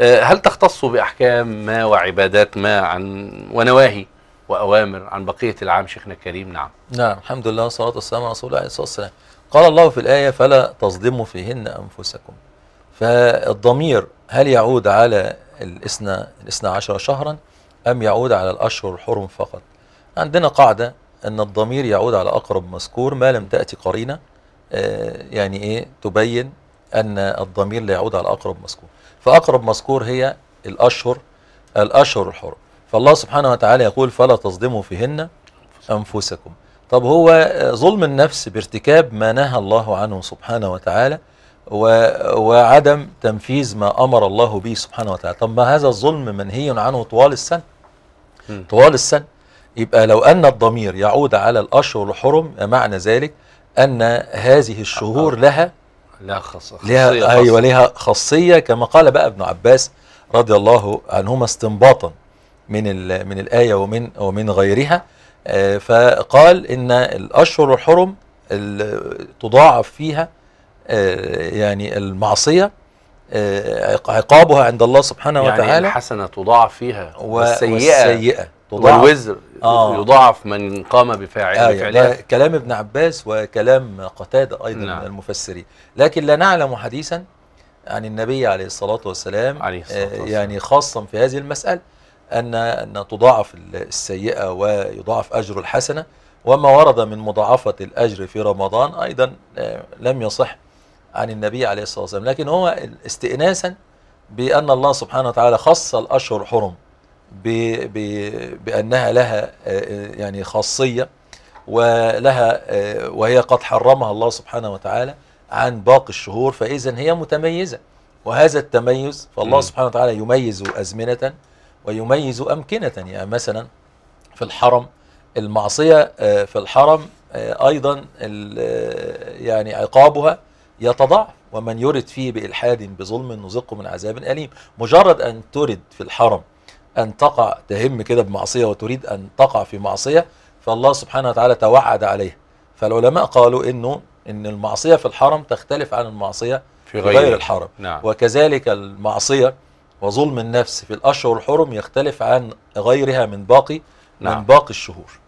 آه، هل تختص بأحكام ما وعبادات ما عن ونواهي وأوامر عن بقية العام شيخنا الكريم نعم نعم الحمد لله والصلاة والسلام على رسول الله عليه الصلاة والسلام قال الله في الآية فلا تصدموا فيهن أنفسكم فالضمير هل يعود على الاثنى الاثنى عشر شهرا أم يعود على الأشهر الحرم فقط عندنا قاعدة أن الضمير يعود على أقرب مذكور ما لم تأتي قرينة آه، يعني إيه تبين أن الضمير لا يعود على أقرب مذكور فأقرب مذكور هي الأشهر الأشهر الحرم فالله سبحانه وتعالى يقول فلا تصدموا فيهن أنفسكم طب هو ظلم النفس بارتكاب ما نهى الله عنه سبحانه وتعالى و... وعدم تنفيذ ما أمر الله به سبحانه وتعالى طب ما هذا الظلم منهي عنه طوال السنة م. طوال السنة يبقى لو أن الضمير يعود على الأشهر الحرم معنى ذلك أن هذه الشهور لها لها خاصة لها خاصية أيوة لها خاصية كما قال بقى ابن عباس رضي الله عنهما استنباطا من من الآية ومن ومن غيرها آه، فقال إن الأشهر الحرم تضاعف فيها آه، يعني المعصية آه، عقابها عند الله سبحانه يعني وتعالى يعني الحسنة تضاعف فيها والسيئة, والسيئة تضاعف والوزر آه. يضاعف من قام بفاعل آه بفعلها كلام ابن عباس وكلام قتادة أيضا نعم. من المفسرين لكن لا نعلم حديثا عن النبي عليه الصلاة والسلام عليه الصلاة آه، والسلام. يعني خاصا في هذه المسألة أن أن تضاعف السيئة ويضاعف أجر الحسنة وما ورد من مضاعفة الأجر في رمضان أيضا آه، لم يصح عن النبي عليه الصلاة والسلام لكن هو استئناسا بأن الله سبحانه وتعالى خص الأشهر حرم بأنها لها آه، آه، يعني خاصية ولها آه، وهي قد حرمها الله سبحانه وتعالى عن باقي الشهور فإذا هي متميزة وهذا التميز فالله م. سبحانه وتعالى يميز أزمنة ويميز أمكنة يعني مثلا في الحرم المعصية في الحرم أيضا يعني عقابها يتضاعف ومن يرد فيه بإلحاد بظلم نذقه من عذاب أليم مجرد أن ترد في الحرم أن تقع تهم كده بمعصية وتريد أن تقع في معصية فالله سبحانه وتعالى توعد عليها فالعلماء قالوا إنه إن المعصية في الحرم تختلف عن المعصية في غير, غير الحرم نعم. وكذلك المعصية وظلم النفس في الأشهر الحرم يختلف عن غيرها من باقي نعم. من باقي الشهور